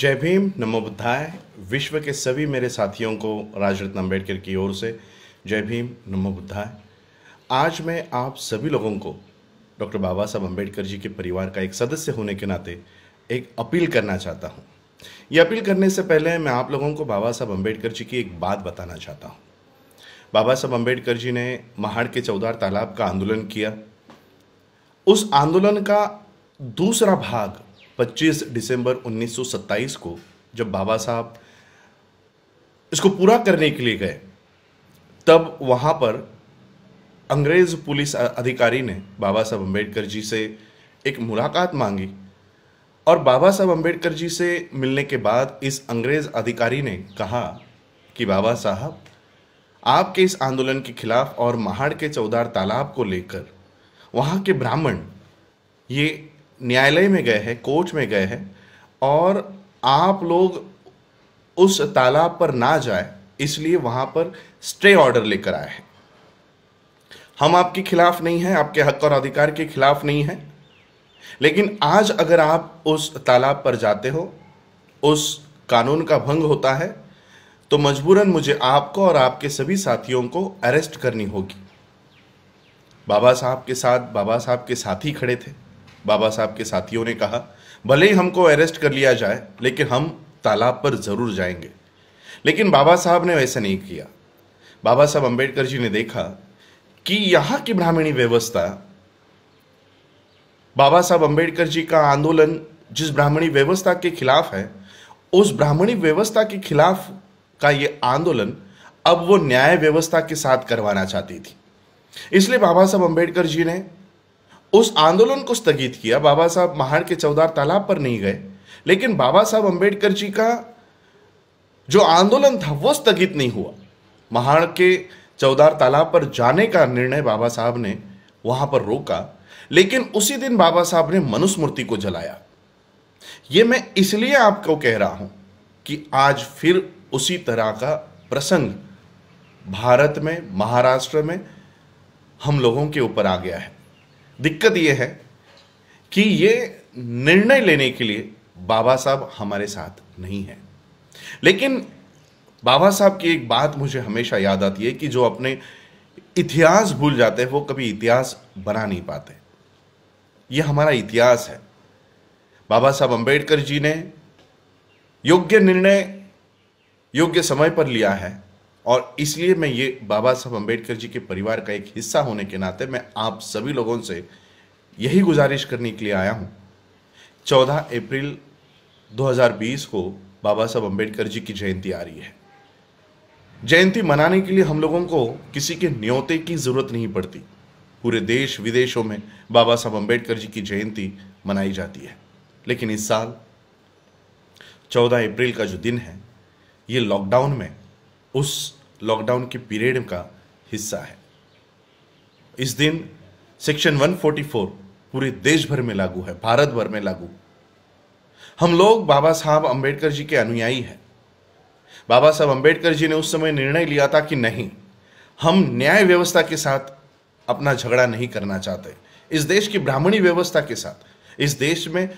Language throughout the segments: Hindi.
जय भीम नमो बुद्धाय विश्व के सभी मेरे साथियों को राजरत्न अम्बेडकर की ओर से जय भीम नमो बुद्धाय आज मैं आप सभी लोगों को डॉक्टर बाबा साहब अम्बेडकर जी के परिवार का एक सदस्य होने के नाते एक अपील करना चाहता हूँ ये अपील करने से पहले मैं आप लोगों को बाबा साहब अम्बेडकर जी की एक बात बताना चाहता हूँ बाबा साहब अम्बेडकर जी ने महाड़ के चौदार तालाब का आंदोलन किया उस आंदोलन का दूसरा भाग 25 दिसंबर 1927 को जब बाबा साहब इसको पूरा करने के लिए गए तब वहाँ पर अंग्रेज़ पुलिस अधिकारी ने बाबा साहब अम्बेडकर जी से एक मुलाकात मांगी और बाबा साहब अम्बेडकर जी से मिलने के बाद इस अंग्रेज़ अधिकारी ने कहा कि बाबा साहब आपके इस आंदोलन के खिलाफ और महाड़ के चौदार तालाब को लेकर वहाँ के ब्राह्मण ये न्यायालय में गए हैं कोर्ट में गए हैं और आप लोग उस तालाब पर ना जाए इसलिए वहां पर स्टे ऑर्डर लेकर आए हैं हम आपके खिलाफ नहीं हैं आपके हक और अधिकार के खिलाफ नहीं हैं लेकिन आज अगर आप उस तालाब पर जाते हो उस कानून का भंग होता है तो मजबूरन मुझे आपको और आपके सभी साथियों को अरेस्ट करनी होगी बाबा साहब के साथ बाबा साहब के साथी खड़े थे बाबा साहब के साथियों ने कहा भले ही हमको अरेस्ट कर लिया जाए लेकिन हम तालाब पर ज़रूर जाएंगे लेकिन बाबा साहब ने वैसा नहीं किया बाबा साहब अंबेडकर जी ने देखा कि यहाँ की ब्राह्मणी व्यवस्था बाबा साहब अंबेडकर जी का आंदोलन जिस ब्राह्मणी व्यवस्था के खिलाफ है उस ब्राह्मणी व्यवस्था के खिलाफ का ये आंदोलन अब वो न्याय व्यवस्था के साथ करवाना चाहती थी इसलिए बाबा साहब अंबेडकर जी ने उस आंदोलन को स्थगित किया बाबा साहब महाड़ के चौदार तालाब पर नहीं गए लेकिन बाबा साहब अंबेडकर जी का जो आंदोलन था वो स्थगित नहीं हुआ महाड़ के चौदार तालाब पर जाने का निर्णय बाबा साहब ने वहां पर रोका लेकिन उसी दिन बाबा साहब ने मनुस्मृति को जलाया ये मैं इसलिए आपको कह रहा हूं कि आज फिर उसी तरह का प्रसंग भारत में महाराष्ट्र में हम लोगों के ऊपर आ गया है दिक्कत यह है कि ये निर्णय लेने के लिए बाबा साहब हमारे साथ नहीं है लेकिन बाबा साहब की एक बात मुझे हमेशा याद आती है कि जो अपने इतिहास भूल जाते हैं वो कभी इतिहास बना नहीं पाते ये हमारा इतिहास है बाबा साहब अंबेडकर जी ने योग्य निर्णय योग्य समय पर लिया है और इसलिए मैं ये बाबा साहब अम्बेडकर जी के परिवार का एक हिस्सा होने के नाते मैं आप सभी लोगों से यही गुजारिश करने के लिए आया हूँ चौदह अप्रैल 2020 को बाबा साहब अम्बेडकर जी की जयंती आ रही है जयंती मनाने के लिए हम लोगों को किसी के न्योते की ज़रूरत नहीं पड़ती पूरे देश विदेशों में बाबा साहब अम्बेडकर जी की जयंती मनाई जाती है लेकिन इस साल 14 अप्रैल का जो दिन है ये लॉकडाउन में उस लॉकडाउन के पीरियड का हिस्सा है इस दिन सेक्शन 144 पूरे देश भर में लागू है भारत भर में लागू हम लोग बाबा साहब अंबेडकर जी के अनुयायी हैं बाबा साहब अंबेडकर जी ने उस समय निर्णय लिया था कि नहीं हम न्याय व्यवस्था के साथ अपना झगड़ा नहीं करना चाहते इस देश की ब्राह्मणी व्यवस्था के साथ इस देश में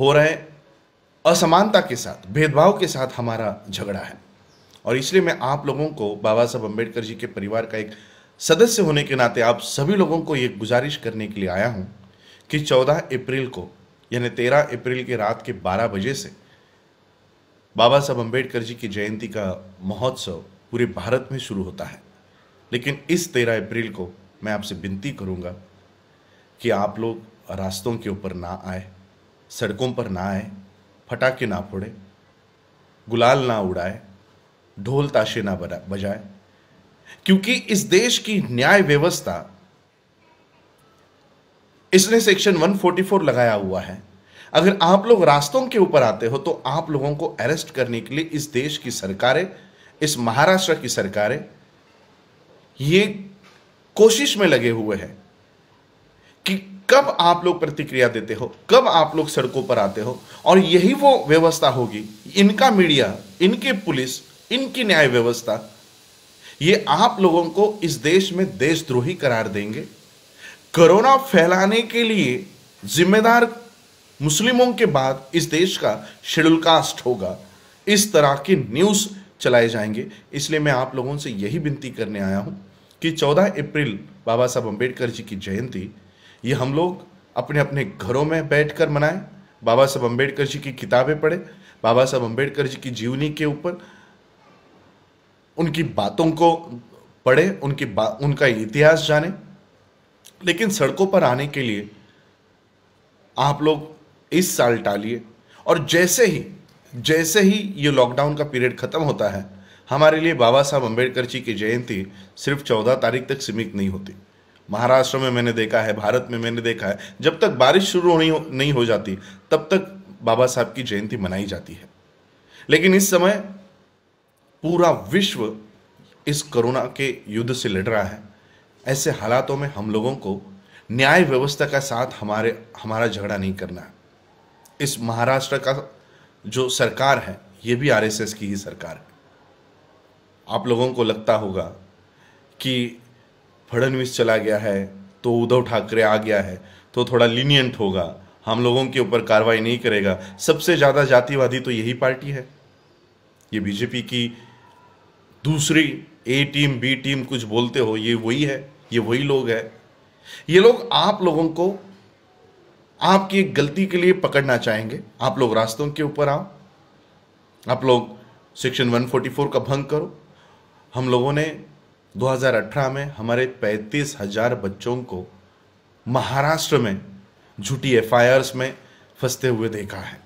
हो रहे असमानता के साथ भेदभाव के साथ हमारा झगड़ा है और इसलिए मैं आप लोगों को बाबा साहब अम्बेडकर जी के परिवार का एक सदस्य होने के नाते आप सभी लोगों को ये गुजारिश करने के लिए आया हूँ कि 14 अप्रैल को यानी 13 अप्रैल के रात के 12 बजे से बाबा साहब अम्बेडकर जी की जयंती का महोत्सव पूरे भारत में शुरू होता है लेकिन इस 13 अप्रैल को मैं आपसे विनती करूँगा कि आप लोग रास्तों के ऊपर ना आए सड़कों पर ना आए फटाके ना फोड़े गुलाल ना उड़ाएं ढोल ताशे ना बजाए क्योंकि इस देश की न्याय व्यवस्था इसने सेक्शन 144 लगाया हुआ है अगर आप लोग रास्तों के ऊपर आते हो तो आप लोगों को अरेस्ट करने के लिए इस देश की सरकारें इस महाराष्ट्र की सरकारें ये कोशिश में लगे हुए हैं कि कब आप लोग प्रतिक्रिया देते हो कब आप लोग सड़कों पर आते हो और यही वो व्यवस्था होगी इनका मीडिया इनके पुलिस इनकी न्याय व्यवस्था ये आप लोगों को इस देश में देशद्रोही करार देंगे कोरोना फैलाने के लिए जिम्मेदार मुस्लिमों के बाद इस देश का शेड्यूल कास्ट होगा इस तरह की न्यूज़ चलाए जाएंगे इसलिए मैं आप लोगों से यही विनती करने आया हूं कि 14 अप्रैल बाबा साहब अंबेडकर जी की जयंती ये हम लोग अपने अपने घरों में बैठकर मनाएं बाबा साहब अम्बेडकर जी की किताबें पढ़ें बाबा साहब अम्बेडकर जी की जीवनी के ऊपर उनकी बातों को पढ़े उनकी बा उनका इतिहास जाने लेकिन सड़कों पर आने के लिए आप लोग इस साल टालिए और जैसे ही जैसे ही ये लॉकडाउन का पीरियड ख़त्म होता है हमारे लिए बाबा साहब अम्बेडकर जी की जयंती सिर्फ चौदह तारीख तक सीमित नहीं होती महाराष्ट्र में मैंने देखा है भारत में मैंने देखा है जब तक बारिश शुरू हो नहीं हो जाती तब तक बाबा साहब की जयंती मनाई जाती है लेकिन इस समय पूरा विश्व इस कोरोना के युद्ध से लड़ रहा है ऐसे हालातों में हम लोगों को न्याय व्यवस्था का साथ हमारे हमारा झगड़ा नहीं करना है इस महाराष्ट्र का जो सरकार है ये भी आरएसएस की ही सरकार है आप लोगों को लगता होगा कि फडनवीस चला गया है तो उद्धव ठाकरे आ गया है तो थोड़ा लीनियंट होगा हम लोगों के ऊपर कार्रवाई नहीं करेगा सबसे ज़्यादा जातिवादी तो यही पार्टी है ये बीजेपी की दूसरी ए टीम बी टीम कुछ बोलते हो ये वही है ये वही लोग है ये लोग आप लोगों को आपकी गलती के लिए पकड़ना चाहेंगे आप लोग रास्तों के ऊपर आओ आप लोग सेक्शन 144 का भंग करो हम लोगों ने 2018 में हमारे पैंतीस हजार बच्चों को महाराष्ट्र में झूठी एफ में फंसते हुए देखा है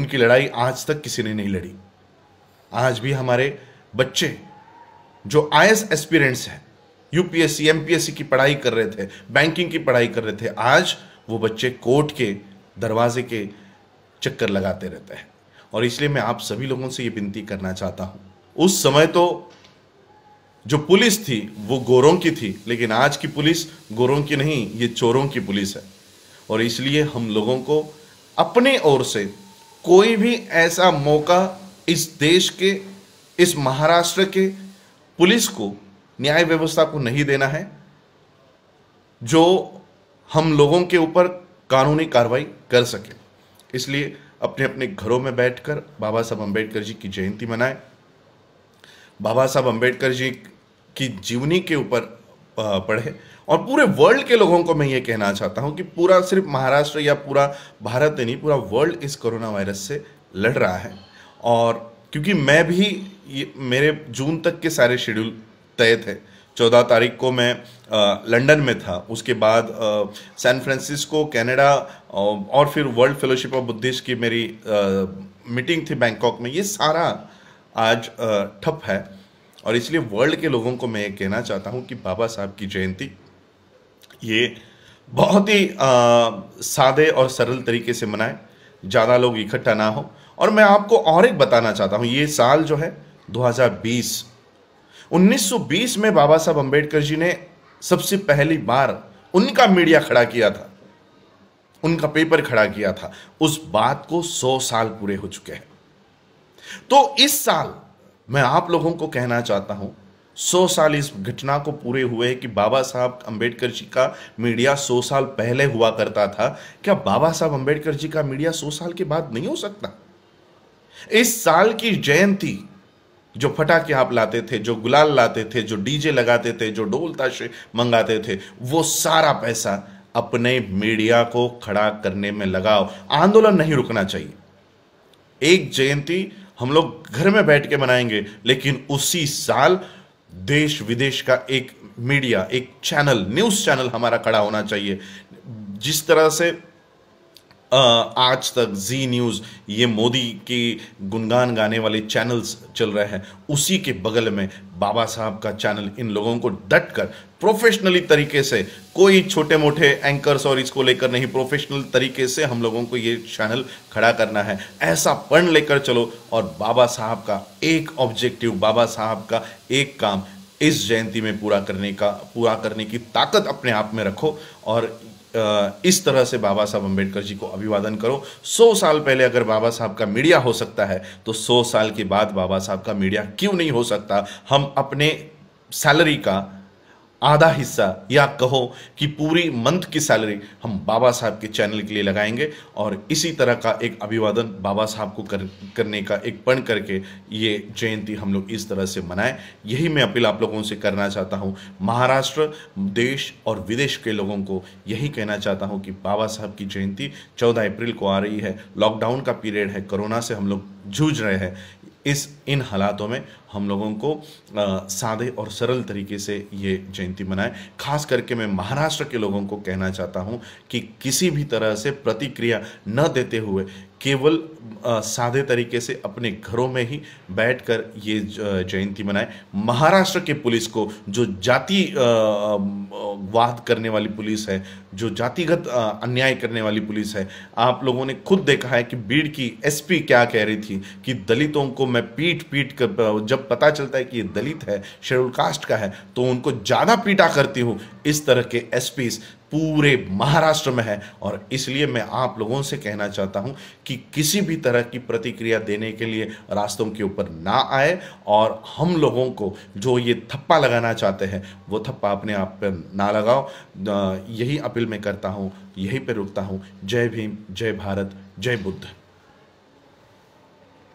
उनकी लड़ाई आज तक किसी ने नहीं लड़ी आज भी हमारे बच्चे जो आई एस्पिरेंट्स हैं यूपीएससी एमपीएससी की पढ़ाई कर रहे थे बैंकिंग की पढ़ाई कर रहे थे आज वो बच्चे कोर्ट के दरवाजे के चक्कर लगाते रहते हैं और इसलिए मैं आप सभी लोगों से ये विनती करना चाहता हूँ उस समय तो जो पुलिस थी वो गोरों की थी लेकिन आज की पुलिस गोरों की नहीं ये चोरों की पुलिस है और इसलिए हम लोगों को अपने ओर से कोई भी ऐसा मौका इस देश के इस महाराष्ट्र के पुलिस को न्याय व्यवस्था को नहीं देना है जो हम लोगों के ऊपर कानूनी कार्रवाई कर सके इसलिए अपने अपने घरों में बैठकर बाबा साहब अम्बेडकर जी की जयंती मनाएं बाबा साहब अम्बेडकर जी की जीवनी के ऊपर पढ़े और पूरे वर्ल्ड के लोगों को मैं ये कहना चाहता हूँ कि पूरा सिर्फ महाराष्ट्र या पूरा भारत नहीं पूरा वर्ल्ड इस कोरोना वायरस से लड़ रहा है और क्योंकि मैं भी ये मेरे जून तक के सारे शेड्यूल तय थे चौदह तारीख को मैं लंदन में था उसके बाद सैन फ्रांसिस्को कनाडा और फिर वर्ल्ड फेलोशिप ऑफ बुद्धिस्ट की मेरी आ, मीटिंग थी बैंकॉक में ये सारा आज ठप है और इसलिए वर्ल्ड के लोगों को मैं ये कहना चाहता हूँ कि बाबा साहब की जयंती ये बहुत ही सादे और सरल तरीके से मनाएं ज़्यादा लोग इकट्ठा ना हो और मैं आपको और एक बताना चाहता हूं ये साल जो है 2020 1920 में बाबा साहब अंबेडकर जी ने सबसे पहली बार उनका मीडिया खड़ा किया था उनका पेपर खड़ा किया था उस बात को 100 साल पूरे हो चुके हैं तो इस साल मैं आप लोगों को कहना चाहता हूं सौ साल इस घटना को पूरे हुए कि बाबा साहब अंबेडकर जी का मीडिया सौ साल पहले हुआ करता था क्या बाबा साहब अंबेडकर जी का मीडिया सौ साल के बाद नहीं हो सकता इस साल की जयंती जो फटाके आप लाते थे जो गुलाल लाते थे जो डीजे लगाते थे जो ढोल ताशे मंगाते थे वो सारा पैसा अपने मीडिया को खड़ा करने में लगाओ आंदोलन नहीं रुकना चाहिए एक जयंती हम लोग घर में बैठ के मनाएंगे लेकिन उसी साल देश विदेश का एक मीडिया एक चैनल न्यूज़ चैनल हमारा खड़ा होना चाहिए जिस तरह से आज तक जी न्यूज़ ये मोदी के गुणगान गाने वाले चैनल्स चल रहे हैं उसी के बगल में बाबा साहब का चैनल इन लोगों को डट कर प्रोफेशनली तरीके से कोई छोटे मोटे एंकर्स और इसको लेकर नहीं प्रोफेशनल तरीके से हम लोगों को ये चैनल खड़ा करना है ऐसा पढ़ लेकर चलो और बाबा साहब का एक ऑब्जेक्टिव बाबा साहब का एक काम इस जयंती में पूरा करने का पूरा करने की ताकत अपने आप में रखो और इस तरह से बाबा साहब अंबेडकर जी को अभिवादन करो सौ साल पहले अगर बाबा साहब का मीडिया हो सकता है तो सौ साल के बाद बाबा साहब का मीडिया क्यों नहीं हो सकता हम अपने सैलरी का आधा हिस्सा या कहो कि पूरी मंथ की सैलरी हम बाबा साहब के चैनल के लिए लगाएंगे और इसी तरह का एक अभिवादन बाबा साहब को कर, करने का एक पण करके ये जयंती हम लोग इस तरह से मनाएं यही मैं अपील आप लोगों से करना चाहता हूँ महाराष्ट्र देश और विदेश के लोगों को यही कहना चाहता हूँ कि बाबा साहब की जयंती चौदह अप्रैल को आ रही है लॉकडाउन का पीरियड है कोरोना से हम लोग जूझ रहे हैं इस इन हालातों में हम लोगों को सादे और सरल तरीके से ये जयंती मनाएं खास करके मैं महाराष्ट्र के लोगों को कहना चाहता हूँ कि किसी भी तरह से प्रतिक्रिया न देते हुए केवल सादे तरीके से अपने घरों में ही बैठकर ये जयंती मनाए महाराष्ट्र के पुलिस को जो जाति वाद करने वाली पुलिस है जो जातिगत अन्याय करने वाली पुलिस है आप लोगों ने खुद देखा है कि बीड़ की एसपी क्या कह रही थी कि दलितों को मैं पीट पीट कर जब पता चलता है कि ये दलित है शेड्यूल कास्ट का है तो उनको ज़्यादा पीटा करती हूँ इस तरह के एस पूरे महाराष्ट्र में है और इसलिए मैं आप लोगों से कहना चाहता हूं कि किसी भी तरह की प्रतिक्रिया देने के लिए रास्तों के ऊपर ना आए और हम लोगों को जो ये थप्पा लगाना चाहते हैं वो थप्पा अपने आप पर ना लगाओ यही अपील मैं करता हूँ यही पर रुकता हूँ जय भीम जय भारत जय बुद्ध